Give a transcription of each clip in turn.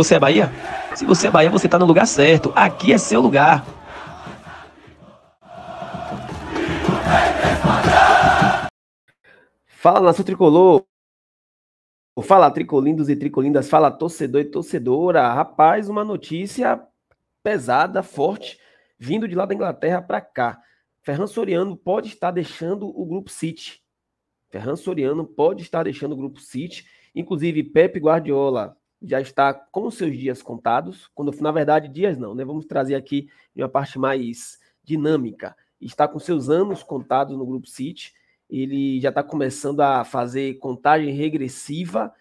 Você é Bahia? Se você é Bahia, você está no lugar certo. Aqui é seu lugar. Fala, nação tricolor. Fala, tricolindos e tricolindas. Fala, torcedor e torcedora. Rapaz, uma notícia pesada, forte, vindo de lá da Inglaterra para cá. Ferran Soriano pode estar deixando o grupo City. Ferran Soriano pode estar deixando o grupo City. Inclusive, Pepe Guardiola já está com seus dias contados. Quando, na verdade, dias não, né? Vamos trazer aqui uma parte mais dinâmica. Está com seus anos contados no Grupo City. Ele já está começando a fazer contagem regressiva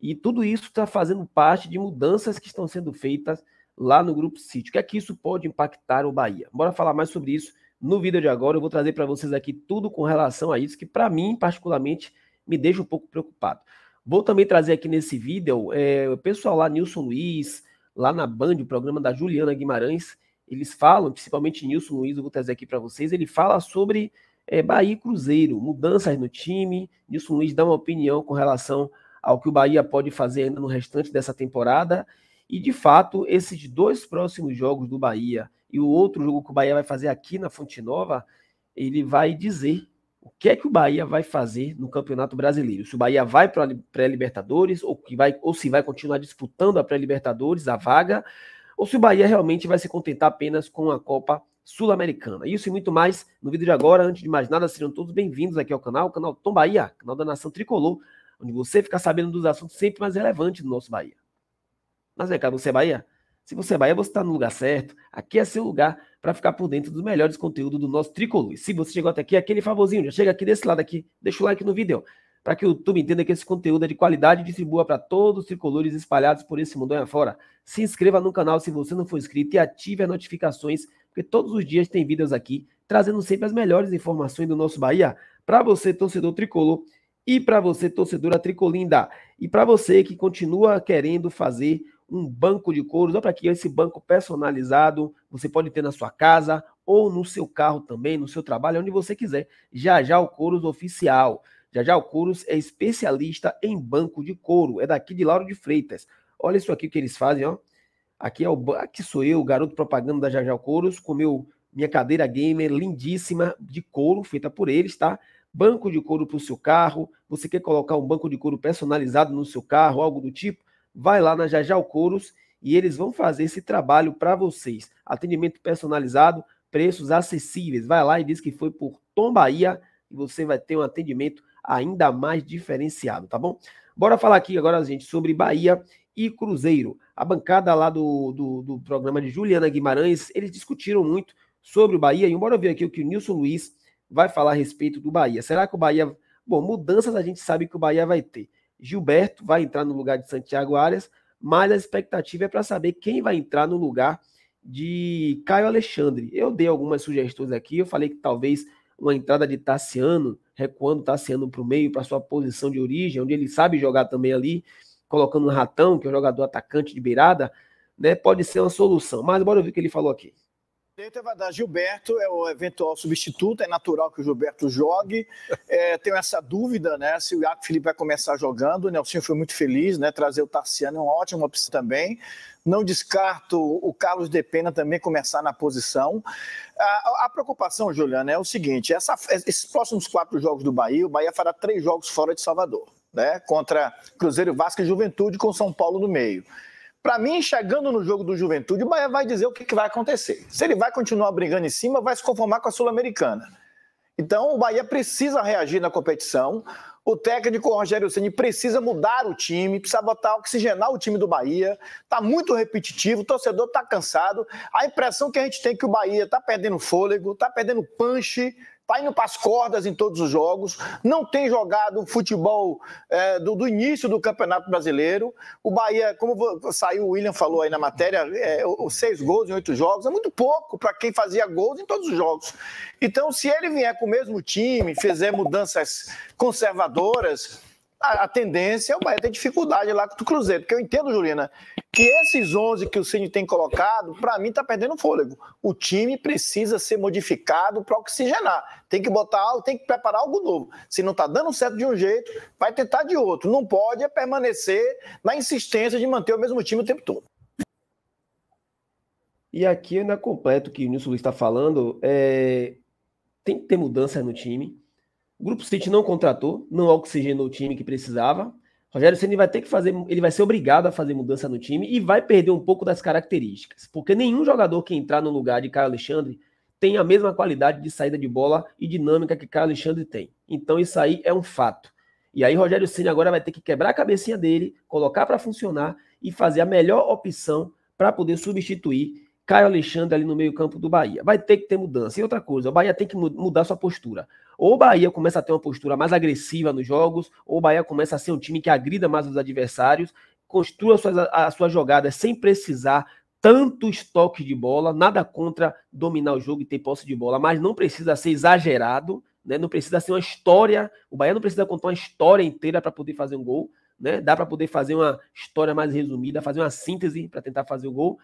e tudo isso está fazendo parte de mudanças que estão sendo feitas lá no Grupo City. O que é que isso pode impactar o Bahia? Bora falar mais sobre isso no vídeo de agora. Eu vou trazer para vocês aqui tudo com relação a isso, que para mim, particularmente, me deixa um pouco preocupado. Vou também trazer aqui nesse vídeo é, o pessoal lá, Nilson Luiz, lá na Band, o programa da Juliana Guimarães, eles falam, principalmente Nilson Luiz, eu vou trazer aqui para vocês, ele fala sobre é, Bahia e Cruzeiro, mudanças no time. Nilson Luiz dá uma opinião com relação ao que o Bahia pode fazer ainda no restante dessa temporada. E de fato, esses dois próximos jogos do Bahia e o outro jogo que o Bahia vai fazer aqui na Fonte Nova, ele vai dizer que é que o Bahia vai fazer no Campeonato Brasileiro? Se o Bahia vai para a pré-Libertadores ou, ou se vai continuar disputando a pré-Libertadores, a vaga, ou se o Bahia realmente vai se contentar apenas com a Copa Sul-Americana. Isso e muito mais no vídeo de agora. Antes de mais nada, sejam todos bem-vindos aqui ao canal, o canal Tom Bahia, canal da Nação Tricolor, onde você fica sabendo dos assuntos sempre mais relevantes do nosso Bahia. Mas vem cá, você é Bahia? Se você é Bahia, você está no lugar certo. Aqui é seu lugar para ficar por dentro dos melhores conteúdos do nosso Tricolor. E se você chegou até aqui, aquele favorzinho, já chega aqui desse lado aqui, deixa o like no vídeo, para que o YouTube entenda que esse conteúdo é de qualidade e distribua para todos os tricolores espalhados por esse mundo afora. Se inscreva no canal se você não for inscrito e ative as notificações, porque todos os dias tem vídeos aqui trazendo sempre as melhores informações do nosso Bahia para você torcedor tricolor e para você torcedora tricolinda e para você que continua querendo fazer um banco de couro, dá para aqui, esse banco personalizado, você pode ter na sua casa ou no seu carro também, no seu trabalho, onde você quiser. Já já o Couros oficial. Já já o Couros é especialista em banco de couro, é daqui de Lauro de Freitas. Olha isso aqui que eles fazem, ó. Aqui é o aqui sou eu, garoto propaganda da Já já o Couros, com meu minha cadeira gamer lindíssima de couro feita por eles, tá? Banco de couro para o seu carro. Você quer colocar um banco de couro personalizado no seu carro, algo do tipo? vai lá na Jajal Couros e eles vão fazer esse trabalho para vocês. Atendimento personalizado, preços acessíveis. Vai lá e diz que foi por Tom Bahia e você vai ter um atendimento ainda mais diferenciado, tá bom? Bora falar aqui agora, gente, sobre Bahia e Cruzeiro. A bancada lá do, do, do programa de Juliana Guimarães, eles discutiram muito sobre o Bahia e bora ver aqui o que o Nilson Luiz vai falar a respeito do Bahia. Será que o Bahia. Bom, mudanças a gente sabe que o Bahia vai ter. Gilberto vai entrar no lugar de Santiago Arias, mas a expectativa é para saber quem vai entrar no lugar de Caio Alexandre. Eu dei algumas sugestões aqui, eu falei que talvez uma entrada de Tassiano, recuando Tassiano para o meio, para sua posição de origem, onde ele sabe jogar também ali, colocando um ratão, que é um jogador atacante de beirada, né? Pode ser uma solução. Mas bora ouvir o que ele falou aqui. Dentro é vai dar Gilberto, é o eventual substituto, é natural que o Gilberto jogue. É, tenho essa dúvida, né? Se o Iaco Felipe vai começar jogando, o Nelson foi muito feliz, né? Trazer o Tarciano é uma ótima opção também. Não descarto o Carlos Depena também começar na posição. A, a preocupação, Juliana, é o seguinte: essa, esses próximos quatro jogos do Bahia, o Bahia fará três jogos fora de Salvador, né? Contra Cruzeiro Vasco e Juventude, com São Paulo no meio. Para mim, chegando no jogo do Juventude, o Bahia vai dizer o que, que vai acontecer. Se ele vai continuar brigando em cima, vai se conformar com a Sul-Americana. Então, o Bahia precisa reagir na competição. O técnico Rogério Ceni precisa mudar o time, precisa botar, oxigenar o time do Bahia. Está muito repetitivo, o torcedor está cansado. A impressão que a gente tem é que o Bahia está perdendo fôlego, está perdendo punch está indo para as cordas em todos os jogos, não tem jogado futebol é, do, do, início do Campeonato Brasileiro. O Bahia, como saiu, o William falou aí na matéria, é, os seis gols em oito jogos é muito pouco para quem fazia gols em todos os jogos. Então, se ele vier com o mesmo time, fizer mudanças conservadoras, a, a tendência é o Bahia ter dificuldade lá com o Cruzeiro, porque eu entendo, Juliana, que esses 11 que o Cine tem colocado, para mim tá perdendo fôlego. O time precisa ser modificado para oxigenar. Tem que botar algo, tem que preparar algo novo. Se não tá dando certo de um jeito, vai tentar de outro. Não pode é permanecer na insistência de manter o mesmo time o tempo todo. E aqui ainda completo o que o Nilson Luiz está falando, é... tem que ter mudanças no time. O Grupo City não contratou, não oxigenou o time que precisava. Rogério Ceni vai ter que fazer, ele vai ser obrigado a fazer mudança no time e vai perder um pouco das características, porque nenhum jogador que entrar no lugar de Caio Alexandre tem a mesma qualidade de saída de bola e dinâmica que Caio Alexandre tem. Então isso aí é um fato. E aí Rogério Ceni agora vai ter que quebrar a cabecinha dele, colocar para funcionar e fazer a melhor opção para poder substituir Caio Alexandre ali no meio-campo do Bahia. Vai ter que ter mudança. E outra coisa, o Bahia tem que mudar sua postura ou o Bahia começa a ter uma postura mais agressiva nos jogos, ou o Bahia começa a ser um time que agrida mais os adversários, construa suas, jogadas sem precisar tantos toques de bola, nada contra dominar o jogo e ter posse de bola, mas não precisa ser exagerado, né? não precisa ser uma história, o Bahia não precisa contar uma história inteira para poder fazer um gol, né? dá para poder fazer uma história mais resumida, fazer uma síntese para tentar fazer o gol,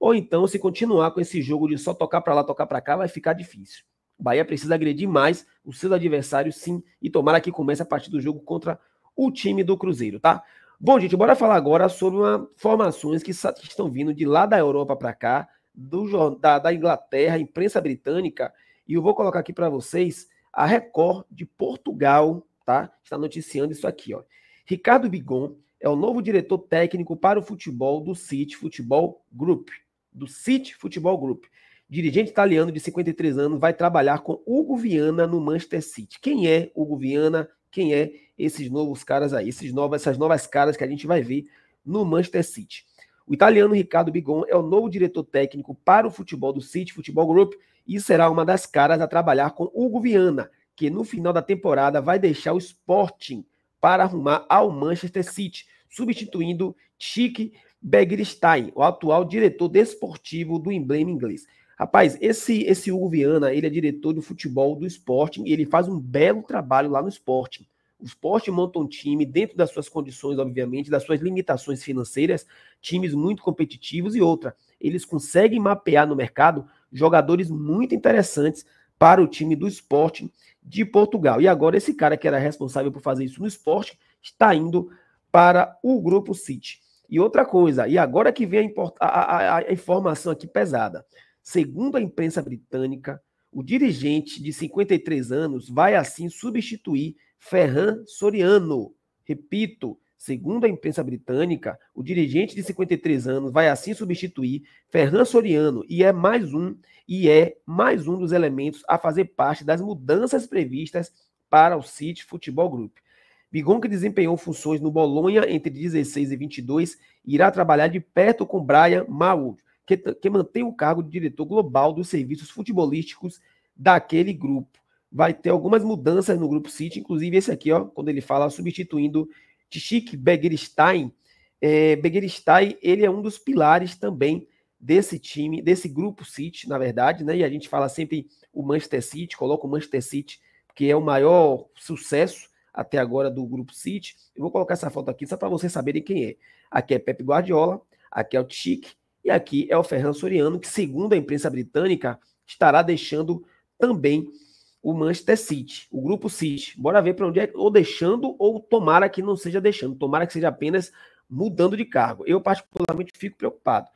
ou então se continuar com esse jogo de só tocar para lá, tocar para cá, vai ficar difícil. Bahia precisa agredir mais os seus adversários, sim, e tomara que comece a partir do jogo contra o time do Cruzeiro, tá? Bom, gente, bora falar agora sobre uma, formações que, estão vindo de lá da Europa para cá, do, da, da Inglaterra, imprensa britânica, e eu vou colocar aqui para vocês a Record de Portugal, tá? Está noticiando isso aqui, ó. Ricardo Bigon é o novo diretor técnico para o futebol do City Futebol Group, do City Futebol Group dirigente italiano de 53 anos, vai trabalhar com Hugo Viana no Manchester City. Quem é Hugo Viana? Quem é esses novos caras aí? Esses novos, essas novas caras que a gente vai ver no Manchester City. O italiano Ricardo Bigon é o novo diretor técnico para o futebol do City Futebol Group e será uma das caras a trabalhar com Hugo Viana, que no final da temporada vai deixar o Sporting para arrumar ao Manchester City, substituindo Chique Begristein, o atual diretor desportivo do emblema inglês. Rapaz, esse, esse Hugo Viana, ele é diretor do futebol do Sporting e ele faz um belo trabalho lá no Sporting. O Sporting monta um time dentro das suas condições, obviamente, das suas limitações financeiras, times muito competitivos e outra. Eles conseguem mapear no mercado jogadores muito interessantes para o time do Sporting de Portugal. E agora esse cara que era responsável por fazer isso no Sporting está indo para o Grupo City. E outra coisa, e agora que vem a, a, a, a informação aqui pesada. Segundo a imprensa britânica, o dirigente de 53 anos vai assim substituir Ferran Soriano. Repito, segundo a imprensa britânica, o dirigente de 53 anos vai assim substituir Ferran Soriano e é mais um e é mais um dos elementos a fazer parte das mudanças previstas para o City Futebol Group. Bigon, que desempenhou funções no Bolonha entre 16 e 22, irá trabalhar de perto com Brian Maud, que, que mantém o cargo de diretor global dos serviços futebolísticos daquele grupo. Vai ter algumas mudanças no grupo City, inclusive esse aqui, ó, quando ele fala substituindo Tichik Begiristain. É, ele é um dos pilares também desse time, desse grupo City, na verdade, né? E a gente fala sempre o Manchester City, coloca o Manchester City, que é o maior sucesso até agora do grupo City. Eu vou colocar essa foto aqui só para vocês saberem quem é. Aqui é Pep Guardiola, aqui é o Tichik, e aqui é o Ferran Soriano, que, segundo a imprensa britânica, estará deixando também o Manchester City, o grupo City. Bora ver para onde é, ou deixando, ou tomara que não seja deixando, tomara que seja apenas mudando de cargo. Eu, particularmente, fico preocupado.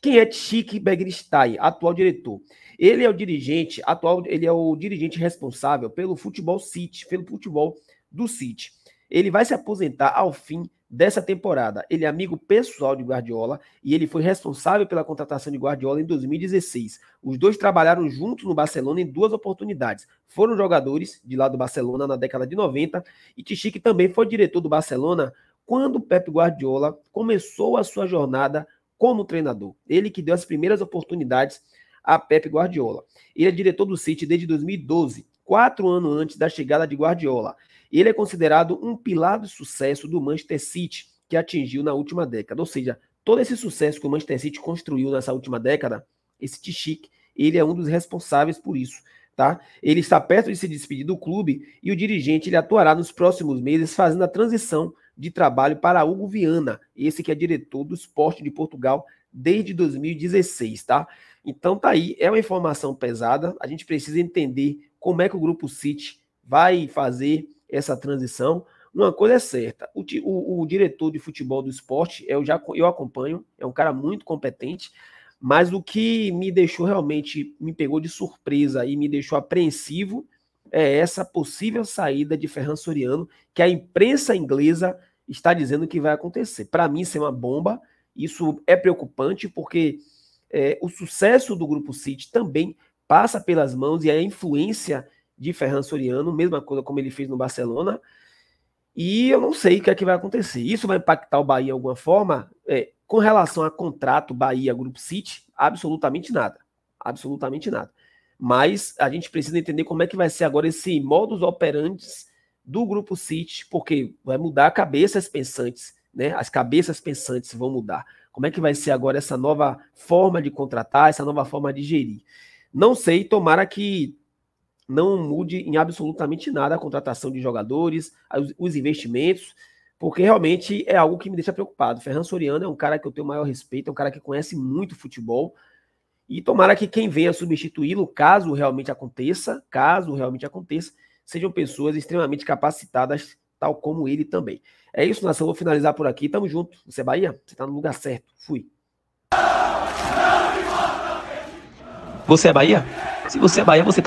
Quem é Chique Begristai, atual diretor? Ele é o dirigente, atual, ele é o dirigente responsável pelo futebol City, pelo futebol do City. Ele vai se aposentar ao fim dessa temporada. Ele é amigo pessoal de Guardiola e ele foi responsável pela contratação de Guardiola em 2016. Os dois trabalharam juntos no Barcelona em duas oportunidades. Foram jogadores de lá do Barcelona na década de 90 e Tichique também foi diretor do Barcelona quando Pep Guardiola começou a sua jornada como treinador. Ele que deu as primeiras oportunidades a Pep Guardiola. Ele é diretor do City desde 2012, quatro anos antes da chegada de Guardiola. Ele é considerado um pilar de sucesso do Manchester City, que atingiu na última década. Ou seja, todo esse sucesso que o Manchester City construiu nessa última década, esse Tichic, ele é um dos responsáveis por isso. Tá? Ele está perto de se despedir do clube e o dirigente ele atuará nos próximos meses fazendo a transição de trabalho para Hugo Viana, esse que é diretor do esporte de Portugal desde 2016, tá? Então tá aí, é uma informação pesada, a gente precisa entender como é que o grupo City vai fazer essa transição. Uma coisa é certa: o, o, o diretor de futebol do esporte, eu já eu acompanho, é um cara muito competente, mas o que me deixou realmente, me pegou de surpresa e me deixou apreensivo é essa possível saída de Ferran Soriano, que a imprensa inglesa está dizendo que vai acontecer. Para mim, isso é uma bomba. Isso é preocupante porque é, o sucesso do Grupo City também passa pelas mãos e a influência de Ferran Soriano, mesma coisa como ele fez no Barcelona. E eu não sei o que é que vai acontecer. Isso vai impactar o Bahia de alguma forma? É, com relação a contrato Bahia Grupo City, absolutamente nada. Absolutamente nada. Mas a gente precisa entender como é que vai ser agora esse modus operantes do Grupo City, porque vai mudar cabeças pensantes, né? As cabeças pensantes vão mudar. Como é que vai ser agora essa nova forma de contratar, essa nova forma de gerir? Não sei, tomara que não mude em absolutamente nada a contratação de jogadores, os investimentos, porque realmente é algo que me deixa preocupado. Ferran Soriano é um cara que eu tenho o maior respeito, é um cara que conhece muito futebol. E tomara que quem venha substituí-lo, caso realmente aconteça, caso realmente aconteça, sejam pessoas extremamente capacitadas, tal como ele também. É isso, nação. Vou finalizar por aqui. Tamo junto. Você é Bahia? Você tá no lugar certo. Fui. Você é Bahia? Se você é Bahia, você tá.